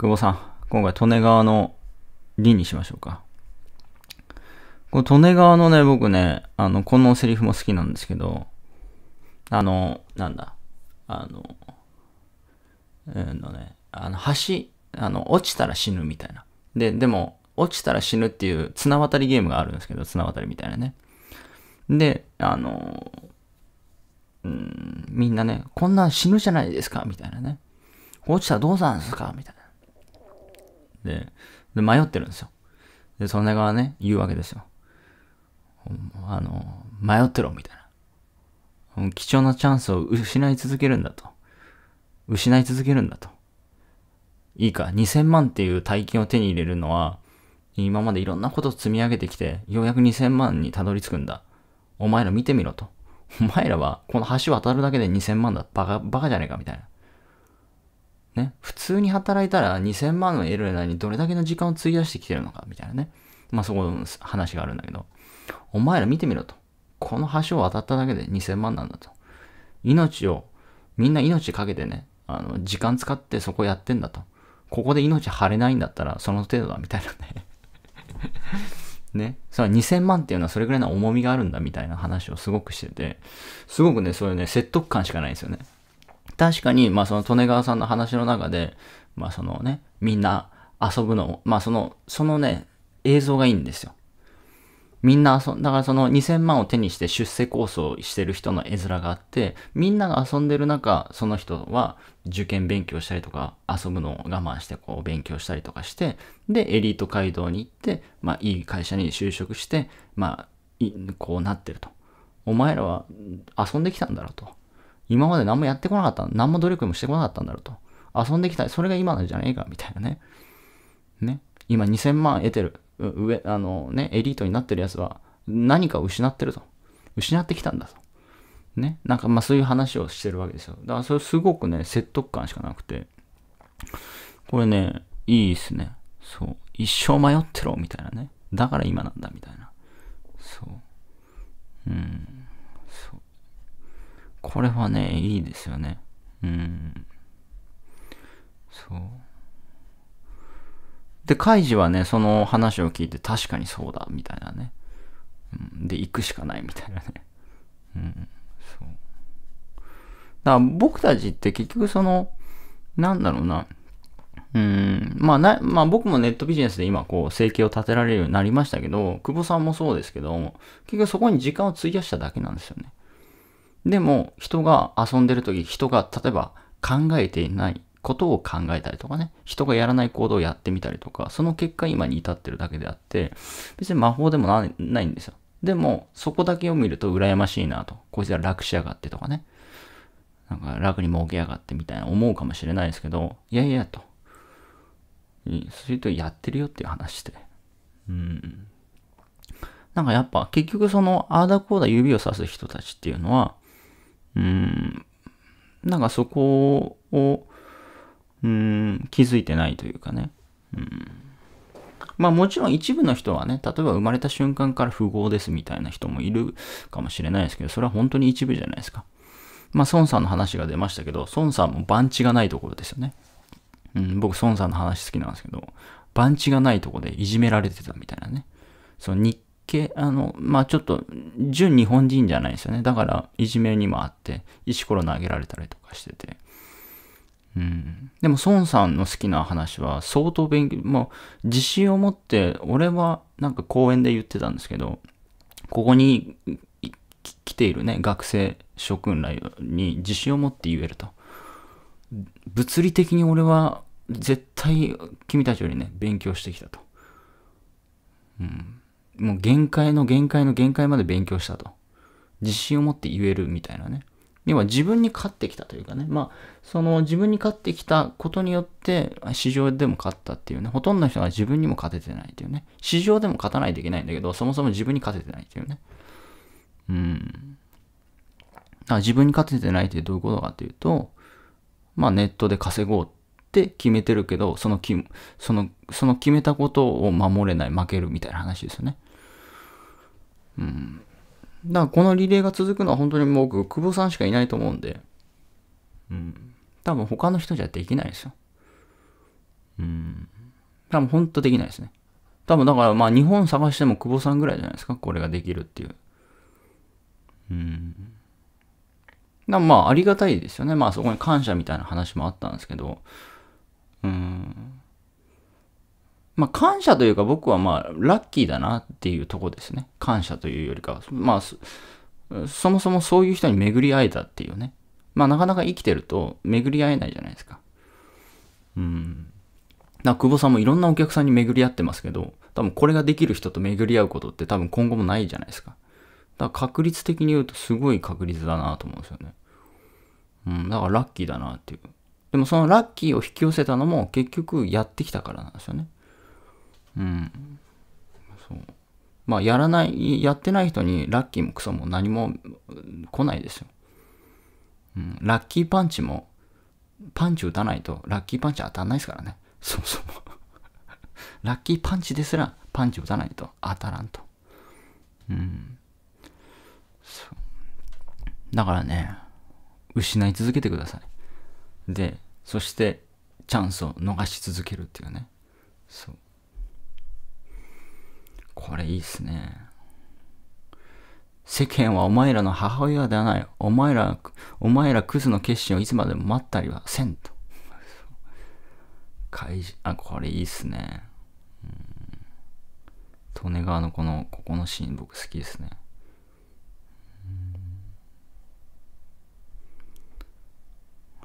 久保さん、今回、利根川の2にしましょうか。この利根川のね、僕ね、あの、このセリフも好きなんですけど、あの、なんだ、あの、えー、のね、あの、橋、あの、落ちたら死ぬみたいな。で、でも、落ちたら死ぬっていう綱渡りゲームがあるんですけど、綱渡りみたいなね。で、あの、うん、みんなね、こんな死ぬじゃないですか、みたいなね。落ちたらどうなんですか、みたいな。で、で迷ってるんですよ。で、そんながね、言うわけですよ。あの、迷ってろ、みたいな。貴重なチャンスを失い続けるんだと。失い続けるんだと。いいか、2000万っていう大金を手に入れるのは、今までいろんなことを積み上げてきて、ようやく2000万にたどり着くんだ。お前ら見てみろと。お前らは、この橋渡るだけで2000万だ。バカ、バカじゃねえか、みたいな。ね、普通に働いたら2000万の得る間にどれだけの時間を費やしてきてるのかみたいなね。まあそこの話があるんだけど、お前ら見てみろと。この橋を渡っただけで2000万なんだと。命を、みんな命かけてね、あの、時間使ってそこやってんだと。ここで命張れないんだったらその程度だみたいなね。ね。その2000万っていうのはそれぐらいの重みがあるんだみたいな話をすごくしてて、すごくね、そういうね、説得感しかないんですよね。確かに、まあその利根川さんの話の中で、まあそのね、みんな遊ぶの、まあその、そのね、映像がいいんですよ。みんな遊ん、だからその2000万を手にして出世コースをしてる人の絵面があって、みんなが遊んでる中、その人は受験勉強したりとか、遊ぶのを我慢してこう勉強したりとかして、で、エリート街道に行って、まあいい会社に就職して、まあ、こうなってると。お前らは遊んできたんだろうと。今まで何もやってこなかった、何も努力もしてこなかったんだろうと。遊んできた、それが今なんじゃねえか、みたいなね。ね。今2000万得てる、上、あのね、エリートになってるやつは、何かを失ってると。失ってきたんだと。ね。なんかまあそういう話をしてるわけですよ。だからそれすごくね、説得感しかなくて。これね、いいっすね。そう。一生迷ってろ、みたいなね。だから今なんだ、みたいな。そう。うん。これはね、いいですよね。うん。そう。で、カイジはね、その話を聞いて確かにそうだ、みたいなね。うん、で、行くしかない、みたいなね。うん、そう。だから僕たちって結局その、なんだろうな。うん、まあな、まあ僕もネットビジネスで今こう生計を立てられるようになりましたけど、久保さんもそうですけど、結局そこに時間を費やしただけなんですよね。でも人が遊んでる時人が例えば考えていないことを考えたりとかね、人がやらない行動をやってみたりとか、その結果今に至ってるだけであって、別に魔法でもないんですよ。でも、そこだけを見ると羨ましいなと。こいつら楽しやがってとかね。なんか楽に儲けやがってみたいな思うかもしれないですけど、いやいやと。そういうとやってるよっていう話で。うん。なんかやっぱ結局そのああだこうだ指をさす人たちっていうのは、うん、なんかそこを、うん、気づいてないというかね。うんまあもちろん一部の人はね、例えば生まれた瞬間から富豪ですみたいな人もいるかもしれないですけど、それは本当に一部じゃないですか。まあ孫さんの話が出ましたけど、孫さんも番地がないところですよね。うん、僕孫さんの話好きなんですけど、番地がないとこでいじめられてたみたいなね。その日系、あの、まあ、ちょっと、純日本人じゃないですよね。だから、いじめにもあって、石ころ投げられたりとかしてて。うん。でも、孫さんの好きな話は、相当勉強、もう、自信を持って、俺は、なんか公演で言ってたんですけど、ここに来ているね、学生諸君らに自信を持って言えると。物理的に俺は絶対君たちよりね、勉強してきたと。うん。もう限界の限界の限界まで勉強したと。自信を持って言えるみたいなね。要は自分に勝ってきたというかね。まあ、その自分に勝ってきたことによって、市場でも勝ったっていうね。ほとんどの人が自分にも勝ててないというね。市場でも勝たないといけないんだけど、そもそも自分に勝ててないというね。うん。自分に勝ててないってどういうことかっていうと、まあネットで稼ごうって決めてるけど、そのき、その、その決めたことを守れない、負けるみたいな話ですよね。うん。だからこのリレーが続くのは本当に僕、久保さんしかいないと思うんで、うん。多分他の人じゃできないですよ。うん。多分本当できないですね。多分だからまあ日本探しても久保さんぐらいじゃないですか、これができるっていう。うん。まあありがたいですよね。まあそこに感謝みたいな話もあったんですけど、うん。まあ、感謝というか僕はまあラッキーだなっていうとこですね。感謝というよりかは、まあそ、もそもそういう人に巡り会えたっていうね。まあなかなか生きてると巡り会えないじゃないですか。うん。だ久保さんもいろんなお客さんに巡り合ってますけど、多分これができる人と巡り合うことって多分今後もないじゃないですか。だから確率的に言うとすごい確率だなと思うんですよね。うん、だからラッキーだなっていう。でもそのラッキーを引き寄せたのも結局やってきたからなんですよね。うん。そう。まあ、やらない、やってない人にラッキーもクソも何も来ないですよ。うん。ラッキーパンチも、パンチ打たないとラッキーパンチ当たんないですからね。そもそもラッキーパンチですらパンチ打たないと当たらんと。うん。そう。だからね、失い続けてください。で、そしてチャンスを逃し続けるっていうね。そう。これいいっすね。世間はお前らの母親ではない。お前ら、お前らクズの決心をいつまでも待ったりはせんと。開示、あ、これいいっすね。利根川のこの、ここのシーン僕好きですね。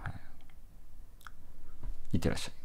はい、いってらっしゃい。